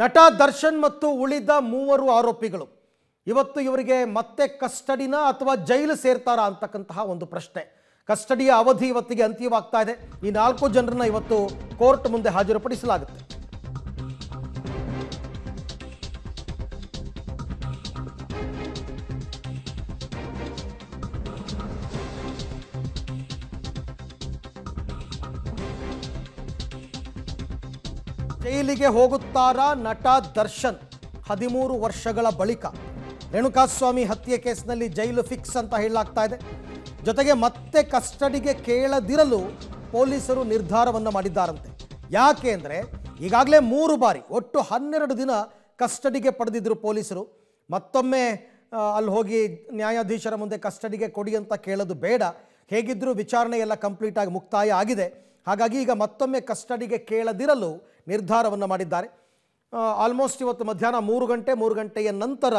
ನಟ ದರ್ಶನ್ ಮತ್ತು ಉಳಿದ ಮೂವರು ಆರೋಪಿಗಳು ಇವತ್ತು ಇವರಿಗೆ ಮತ್ತೆ ಕಸ್ಟಡಿನ ಅಥವಾ ಜೈಲು ಸೇರ್ತಾರಾ ಅಂತಕ್ಕಂತಹ ಒಂದು ಪ್ರಶ್ನೆ ಕಸ್ಟಡಿಯ ಅವಧಿ ಇವತ್ತಿಗೆ ಅಂತ್ಯವಾಗ್ತಾ ಇದೆ ಈ ನಾಲ್ಕು ಜನರನ್ನ ಇವತ್ತು ಕೋರ್ಟ್ ಮುಂದೆ ಹಾಜರುಪಡಿಸಲಾಗುತ್ತೆ ಜೈಲಿಗೆ ಹೋಗುತ್ತಾರಾ ನಟ ದರ್ಶನ್ ಹದಿಮೂರು ವರ್ಷಗಳ ಬಳಿಕ ರೇಣುಕಾಸ್ವಾಮಿ ಹತ್ಯೆ ಕೇಸ್ನಲ್ಲಿ ಜೈಲು ಫಿಕ್ಸ್ ಅಂತ ಹೇಳಲಾಗ್ತಾ ಇದೆ ಜೊತೆಗೆ ಮತ್ತೆ ಕಸ್ಟಡಿಗೆ ಕೇಳದಿರಲು ಪೊಲೀಸರು ನಿರ್ಧಾರವನ್ನು ಮಾಡಿದ್ದಾರಂತೆ ಯಾಕೆ ಅಂದರೆ ಈಗಾಗಲೇ ಮೂರು ಬಾರಿ ಒಟ್ಟು ಹನ್ನೆರಡು ದಿನ ಕಸ್ಟಡಿಗೆ ಪಡೆದಿದ್ದರು ಪೊಲೀಸರು ಮತ್ತೊಮ್ಮೆ ಅಲ್ಲಿ ಹೋಗಿ ನ್ಯಾಯಾಧೀಶರ ಮುಂದೆ ಕಸ್ಟಡಿಗೆ ಕೊಡಿ ಅಂತ ಕೇಳೋದು ಬೇಡ ಹೇಗಿದ್ದರೂ ವಿಚಾರಣೆ ಎಲ್ಲ ಕಂಪ್ಲೀಟಾಗಿ ಮುಕ್ತಾಯ ಆಗಿದೆ ಹಾಗಾಗಿ ಈಗ ಮತ್ತೊಮ್ಮೆ ಕಸ್ಟಡಿಗೆ ಕೇಳದಿರಲು ನಿರ್ಧಾರವನ್ನು ಮಾಡಿದ್ದಾರೆ ಆಲ್ಮೋಸ್ಟ್ ಇವತ್ತು ಮಧ್ಯಾಹ್ನ ಮೂರು ಗಂಟೆ ಮೂರು ಗಂಟೆಯ ನಂತರ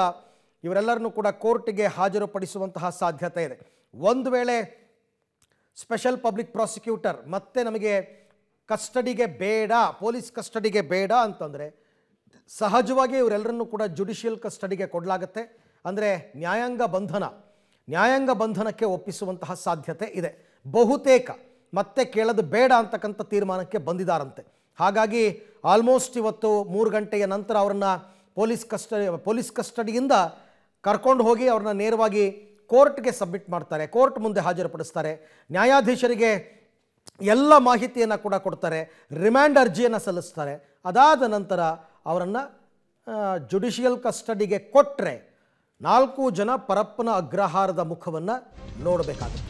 ಇವರೆಲ್ಲರನ್ನು ಕೂಡ ಕೋರ್ಟ್ಗೆ ಹಾಜರುಪಡಿಸುವಂತಹ ಸಾಧ್ಯತೆ ಇದೆ ಒಂದು ವೇಳೆ ಸ್ಪೆಷಲ್ ಪಬ್ಲಿಕ್ ಪ್ರಾಸಿಕ್ಯೂಟರ್ ಮತ್ತೆ ನಮಗೆ ಕಸ್ಟಡಿಗೆ ಬೇಡ ಪೊಲೀಸ್ ಕಸ್ಟಡಿಗೆ ಬೇಡ ಅಂತಂದರೆ ಸಹಜವಾಗಿ ಇವರೆಲ್ಲರನ್ನು ಕೂಡ ಜುಡಿಷಿಯಲ್ ಕಸ್ಟಡಿಗೆ ಕೊಡಲಾಗುತ್ತೆ ಅಂದರೆ ನ್ಯಾಯಾಂಗ ಬಂಧನ ನ್ಯಾಯಾಂಗ ಬಂಧನಕ್ಕೆ ಒಪ್ಪಿಸುವಂತಹ ಸಾಧ್ಯತೆ ಇದೆ ಬಹುತೇಕ ಮತ್ತೆ ಕೇಳೋದು ಬೇಡ ಅಂತಕ್ಕಂಥ ತೀರ್ಮಾನಕ್ಕೆ ಬಂದಿದ್ದಾರಂತೆ ಹಾಗಾಗಿ ಆಲ್ಮೋಸ್ಟ್ ಇವತ್ತು ಮೂರು ಗಂಟೆಯ ನಂತರ ಅವರನ್ನು ಪೊಲೀಸ್ ಕಸ್ಟಡಿ ಪೊಲೀಸ್ ಕಸ್ಟಡಿಯಿಂದ ಕರ್ಕೊಂಡು ಹೋಗಿ ಅವ್ರನ್ನ ನೇರವಾಗಿ ಕೋರ್ಟ್ಗೆ ಸಬ್ಮಿಟ್ ಮಾಡ್ತಾರೆ ಕೋರ್ಟ್ ಮುಂದೆ ಹಾಜರುಪಡಿಸ್ತಾರೆ ನ್ಯಾಯಾಧೀಶರಿಗೆ ಎಲ್ಲ ಮಾಹಿತಿಯನ್ನು ಕೂಡ ಕೊಡ್ತಾರೆ ರಿಮ್ಯಾಂಡ್ ಅರ್ಜಿಯನ್ನು ಸಲ್ಲಿಸ್ತಾರೆ ಅದಾದ ನಂತರ ಅವರನ್ನು ಜುಡಿಷಿಯಲ್ ಕಸ್ಟಡಿಗೆ ಕೊಟ್ಟರೆ ನಾಲ್ಕು ಜನ ಪರಪ್ಪನ ಅಗ್ರಹಾರದ ಮುಖವನ್ನು ನೋಡಬೇಕಾಗುತ್ತೆ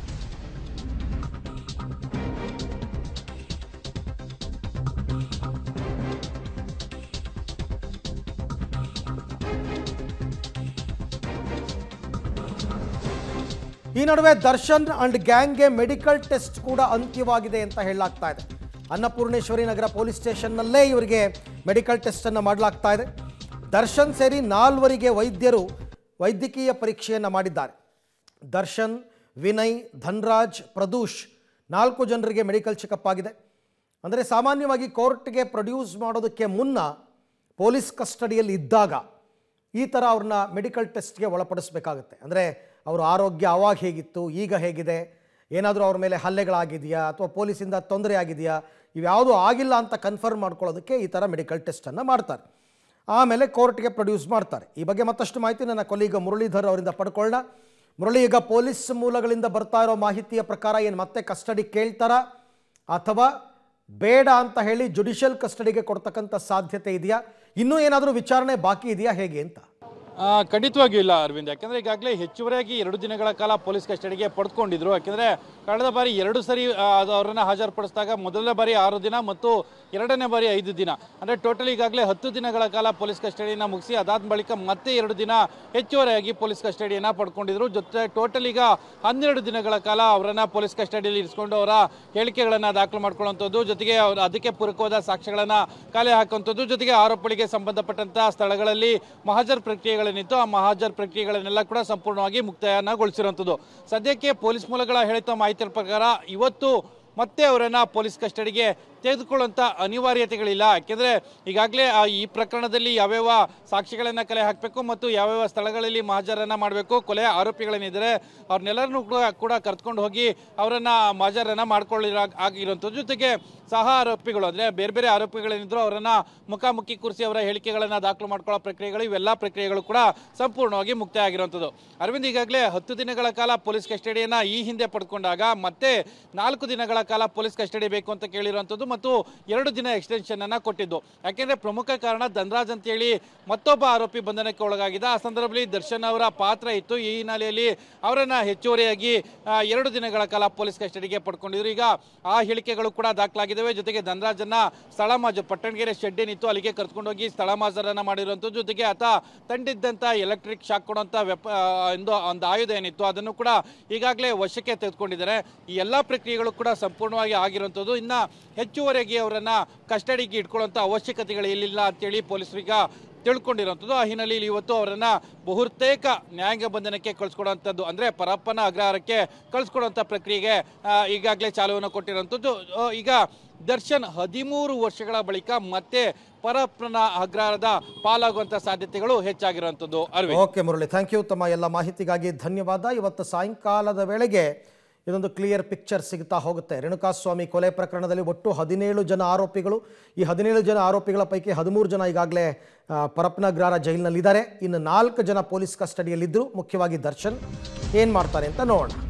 ಈ ನಡುವೆ ದರ್ಶನ್ ಅಂಡ್ ಗ್ಯಾಂಗ್ಗೆ ಮೆಡಿಕಲ್ ಟೆಸ್ಟ್ ಕೂಡ ಅಂತ್ಯವಾಗಿದೆ ಅಂತ ಹೇಳಲಾಗ್ತಾ ಇದೆ ಅನ್ನಪೂರ್ಣೇಶ್ವರಿ ನಗರ ಪೊಲೀಸ್ ಸ್ಟೇಷನ್ನಲ್ಲೇ ಇವರಿಗೆ ಮೆಡಿಕಲ್ ಟೆಸ್ಟನ್ನು ಮಾಡಲಾಗ್ತಾ ಇದೆ ದರ್ಶನ್ ಸೇರಿ ನಾಲ್ವರಿಗೆ ವೈದ್ಯರು ವೈದ್ಯಕೀಯ ಪರೀಕ್ಷೆಯನ್ನು ಮಾಡಿದ್ದಾರೆ ದರ್ಶನ್ ವಿನಯ್ ಧನ್ರಾಜ್ ಪ್ರದೂಷ್ ನಾಲ್ಕು ಜನರಿಗೆ ಮೆಡಿಕಲ್ ಚೆಕಪ್ ಆಗಿದೆ ಅಂದರೆ ಸಾಮಾನ್ಯವಾಗಿ ಕೋರ್ಟ್ಗೆ ಪ್ರೊಡ್ಯೂಸ್ ಮಾಡೋದಕ್ಕೆ ಮುನ್ನ ಪೊಲೀಸ್ ಕಸ್ಟಡಿಯಲ್ಲಿ ಇದ್ದಾಗ ಈ ಥರ ಅವ್ರನ್ನ ಮೆಡಿಕಲ್ ಟೆಸ್ಟ್ಗೆ ಒಳಪಡಿಸಬೇಕಾಗುತ್ತೆ ಅಂದರೆ ಅವರ ಆರೋಗ್ಯ ಆವಾಗ ಹೇಗಿತ್ತು ಈಗ ಹೇಗಿದೆ ಏನಾದರೂ ಅವ್ರ ಮೇಲೆ ಹಲ್ಲೆಗಳಾಗಿದೆಯಾ ಅಥವಾ ಪೊಲೀಸಿಂದ ತೊಂದರೆ ಆಗಿದೆಯಾ ಇವ್ಯಾವುದೂ ಆಗಿಲ್ಲ ಅಂತ ಕನ್ಫರ್ಮ್ ಮಾಡ್ಕೊಳ್ಳೋದಕ್ಕೆ ಈ ಥರ ಮೆಡಿಕಲ್ ಟೆಸ್ಟನ್ನು ಮಾಡ್ತಾರೆ ಆಮೇಲೆ ಕೋರ್ಟ್ಗೆ ಪ್ರೊಡ್ಯೂಸ್ ಮಾಡ್ತಾರೆ ಈ ಬಗ್ಗೆ ಮತ್ತಷ್ಟು ಮಾಹಿತಿ ನನ್ನ ಕೊಲೀಗ ಮುರಳೀಧರ್ ಅವರಿಂದ ಪಡ್ಕೊಳ್ಳೋಣ ಮುರಳಿ ಈಗ ಪೊಲೀಸ್ ಮೂಲಗಳಿಂದ ಬರ್ತಾ ಇರೋ ಮಾಹಿತಿಯ ಪ್ರಕಾರ ಏನು ಮತ್ತೆ ಕಸ್ಟಡಿ ಕೇಳ್ತಾರಾ ಅಥವಾ ಬೇಡ ಅಂತ ಹೇಳಿ ಜುಡಿಷಿಯಲ್ ಕಸ್ಟಡಿಗೆ ಕೊಡ್ತಕ್ಕಂಥ ಸಾಧ್ಯತೆ ಇದೆಯಾ ಇನ್ನೂ ಏನಾದರೂ ವಿಚಾರಣೆ ಬಾಕಿ ಇದೆಯಾ ಹೇಗೆ ಅಂತ ಖಂಡಿತವಾಗಿಯೂ ಇಲ್ಲ ಅರವಿಂದ್ ಯಾಕೆಂದ್ರೆ ಈಗಾಗಲೇ ಹೆಚ್ಚುವರಿಯಾಗಿ ಎರಡು ದಿನಗಳ ಕಾಲ ಪೊಲೀಸ್ ಕಸ್ಟಡಿಗೆ ಪಡೆದುಕೊಂಡಿದ್ರು ಯಾಕೆಂದರೆ ಕಳೆದ ಬಾರಿ ಎರಡು ಸರಿ ಅವರನ್ನು ಹಾಜರುಪಡಿಸಿದಾಗ ಮೊದಲನೇ ಬಾರಿ ಆರು ದಿನ ಮತ್ತು ಎರಡನೇ ಬಾರಿ ಐದು ದಿನ ಅಂದರೆ ಟೋಟಲ್ ಈಗಾಗಲೇ ಹತ್ತು ದಿನಗಳ ಕಾಲ ಪೊಲೀಸ್ ಕಸ್ಟಡಿಯನ್ನು ಮುಗಿಸಿ ಅದಾದ ಬಳಿಕ ಮತ್ತೆ ಎರಡು ದಿನ ಹೆಚ್ಚುವರಿಯಾಗಿ ಪೊಲೀಸ್ ಕಸ್ಟಡಿಯನ್ನು ಪಡ್ಕೊಂಡಿದ್ರು ಜೊತೆ ಟೋಟಲ್ ಈಗ ಹನ್ನೆರಡು ದಿನಗಳ ಕಾಲ ಅವರನ್ನು ಪೊಲೀಸ್ ಕಸ್ಟಡಿಯಲ್ಲಿ ಇರಿಸಿಕೊಂಡು ಅವರ ಹೇಳಿಕೆಗಳನ್ನು ದಾಖಲು ಮಾಡ್ಕೊಳ್ಳುವಂಥದ್ದು ಜೊತೆಗೆ ಅದಕ್ಕೆ ಪೂರಕವಾದ ಸಾಕ್ಷ್ಯಗಳನ್ನು ಕಾಲೆ ಹಾಕುವಂಥದ್ದು ಜೊತೆಗೆ ಆರೋಪಗಳಿಗೆ ಸಂಬಂಧಪಟ್ಟಂಥ ಸ್ಥಳಗಳಲ್ಲಿ ಮಹಾಜರ್ ಪ್ರಕ್ರಿಯೆಗಳ ಪ್ರಕ್ರಿಯೆಗಳೇನಿತ್ತು ಆ ಮಹಾಜರ್ ಪ್ರಕ್ರಿಯೆಗಳನ್ನೆಲ್ಲ ಕೂಡ ಸಂಪೂರ್ಣವಾಗಿ ಮುಕ್ತಾಯನಗೊಳಿಸಿರುವಂಥದ್ದು ಸದ್ಯಕ್ಕೆ ಪೊಲೀಸ್ ಮೂಲಗಳ ಹೇಳಿದ ಮಾಹಿತಿ ಪ್ರಕಾರ ಇವತ್ತು ಮತ್ತೆ ಅವರನ್ನು ಪೊಲೀಸ್ ಕಸ್ಟಡಿಗೆ ತೆಗೆದುಕೊಳ್ಳುವಂಥ ಅನಿವಾರ್ಯತೆಗಳಿಲ್ಲ ಯಾಕೆಂದರೆ ಈಗಾಗಲೇ ಈ ಪ್ರಕರಣದಲ್ಲಿ ಯಾವ್ಯಾವ ಸಾಕ್ಷಿಗಳನ್ನು ಕಲೆ ಹಾಕಬೇಕು ಮತ್ತು ಯಾವ್ಯಾವ ಸ್ಥಳಗಳಲ್ಲಿ ಮಹಾಜರನ್ನು ಮಾಡಬೇಕು ಕೊಲೆ ಆರೋಪಿಗಳೇನಿದ್ರೆ ಅವ್ರನ್ನೆಲ್ಲರನ್ನೂ ಕೂಡ ಕೂಡ ಹೋಗಿ ಅವರನ್ನು ಮಹಾಜರನ್ನು ಮಾಡ್ಕೊಳ್ಳಿರೋ ಆಗಿರುವಂಥ ಜೊತೆಗೆ ಸಹ ಆರೋಪಿಗಳು ಅಂದರೆ ಬೇರೆ ಬೇರೆ ಆರೋಪಿಗಳೇನಿದ್ರು ಅವರನ್ನು ಮುಖಾಮುಖಿ ಕೂರಿಸಿ ಅವರ ಹೇಳಿಕೆಗಳನ್ನು ದಾಖಲು ಮಾಡ್ಕೊಳ್ಳೋ ಪ್ರಕ್ರಿಯೆಗಳು ಇವೆಲ್ಲ ಪ್ರಕ್ರಿಯೆಗಳು ಕೂಡ ಸಂಪೂರ್ಣವಾಗಿ ಮುಕ್ತಾಯ ಆಗಿರುವಂಥದ್ದು ಅರವಿಂದ್ ಈಗಾಗಲೇ ಹತ್ತು ದಿನಗಳ ಕಾಲ ಪೊಲೀಸ್ ಕಸ್ಟಡಿಯನ್ನು ಈ ಹಿಂದೆ ಪಡ್ಕೊಂಡಾಗ ಮತ್ತೆ ನಾಲ್ಕು ದಿನಗಳ ಕಾಲ ಪೊಲೀಸ್ ಕಸ್ಟಡಿ ಬೇಕು ಅಂತ ಕೇಳಿರುವಂಥದ್ದು ಮತ್ತು ಎರಡು ದಿನ ಎಕ್ಸ್ಟೆನ್ಷನ್ ಅನ್ನ ಕೊಟ್ಟಿದ್ದು ಯಾಕೆಂದ್ರೆ ಪ್ರಮುಖ ಕಾರಣ ಅಂತ ಹೇಳಿ ಮತ್ತೊಬ್ಬ ಆರೋಪಿ ಬಂಧನಕ್ಕೆ ಒಳಗಾಗಿದೆ ಆ ಸಂದರ್ಭದಲ್ಲಿ ದರ್ಶನ್ ಅವರ ಪಾತ್ರ ಇತ್ತು ಈ ಹಿನ್ನೆಲೆಯಲ್ಲಿ ಅವರನ್ನು ಹೆಚ್ಚುವರಿಯಾಗಿ ಎರಡು ದಿನಗಳ ಕಾಲ ಪೊಲೀಸ್ ಕಸ್ಟಡಿಗೆ ಪಡ್ಕೊಂಡಿದ್ರು ಈಗ ಆ ಹೇಳಿಕೆಗಳು ಕೂಡ ದಾಖಲಾಗಿದ್ದಾವೆ ಜೊತೆಗೆ ಧನರಾಜನ್ನ ಮಾಜು ಪಟ್ಟಣಗೆರೆ ಶೆಡ್ ಏನಿತ್ತು ಅಲ್ಲಿಗೆ ಕರ್ಕೊಂಡೋಗಿ ಮಾಜರನ್ನ ಮಾಡಿರುವಂಥದ್ದು ಜೊತೆಗೆ ಆತ ತಂಡಿದ್ದಂಥ ಎಲೆಕ್ಟ್ರಿಕ್ ಶಾಕ್ ಕೊಡುವಂಥ ವೆಪ ಒಂದು ಒಂದು ಆಯುಧ ಏನಿತ್ತು ಅದನ್ನು ಕೂಡ ಈಗಾಗಲೇ ವಶಕ್ಕೆ ತೆಗೆದುಕೊಂಡಿದ್ದಾರೆ ಈ ಎಲ್ಲ ಪ್ರಕ್ರಿಯೆಗಳು ಕೂಡ ಸಂಪೂರ್ಣವಾಗಿ ಆಗಿರುವಂಥದ್ದು ಇನ್ನ ಹೆಚ್ಚು ಹೆಚ್ಚುವರೆಗೆ ಅವರನ್ನ ಕಸ್ಟಡಿಗೆ ಇಟ್ಕೊಳ್ಳುವಂತ ಅವಶ್ಯಕತೆಗಳು ಇಲ್ಲಿಲ್ಲ ಅಂತೇಳಿ ಪೊಲೀಸರಿಗೆ ತಿಳ್ಕೊಂಡಿರುವಂಥದ್ದು ಆ ಹಿನ್ನೆಲೆಯಲ್ಲಿ ಇವತ್ತು ಅವರನ್ನು ಬಹುತೇಕ ನ್ಯಾಯಾಂಗ ಬಂಧನಕ್ಕೆ ಕಳಿಸ್ಕೊಡುವಂಥದ್ದು ಅಂದರೆ ಪರಪ್ಪನ ಅಗ್ರಹಾರಕ್ಕೆ ಕಳಿಸ್ಕೊಡುವಂಥ ಪ್ರಕ್ರಿಯೆಗೆ ಈಗಾಗಲೇ ಚಾಲುವನ್ನು ಕೊಟ್ಟಿರುವಂಥದ್ದು ಈಗ ದರ್ಶನ್ ಹದಿಮೂರು ವರ್ಷಗಳ ಬಳಿಕ ಮತ್ತೆ ಪರಪ್ಪನ ಅಗ್ರಹಾರದ ಪಾಲಾಗುವಂಥ ಸಾಧ್ಯತೆಗಳು ಹೆಚ್ಚಾಗಿರುವಂಥದ್ದು ಓಕೆ ಮುರಳಿ ಥ್ಯಾಂಕ್ ಯು ತಮ್ಮ ಎಲ್ಲ ಮಾಹಿತಿಗಾಗಿ ಧನ್ಯವಾದ ಇವತ್ತು ಸಾಯಂಕಾಲದ ವೇಳೆಗೆ ಇದೊಂದು ಕ್ಲಿಯರ್ ಪಿಕ್ಚರ್ ಸಿಗ್ತಾ ಹೋಗುತ್ತೆ ರೇಣುಕಾಸ್ವಾಮಿ ಕೊಲೆ ಪ್ರಕರಣದಲ್ಲಿ ಒಟ್ಟು ಹದಿನೇಳು ಜನ ಆರೋಪಿಗಳು ಈ ಹದಿನೇಳು ಜನ ಆರೋಪಿಗಳ ಪೈಕಿ ಹದಿಮೂರು ಜನ ಈಗಾಗಲೇ ಪರಪ್ನಗ್ರಾರ ಜೈಲಿನಲ್ಲಿದ್ದಾರೆ ಇನ್ನು ನಾಲ್ಕು ಜನ ಪೊಲೀಸ್ ಕಸ್ಟಡಿಯಲ್ಲಿದ್ದರು ಮುಖ್ಯವಾಗಿ ದರ್ಶನ್ ಏನು ಮಾಡ್ತಾರೆ ಅಂತ ನೋಡೋಣ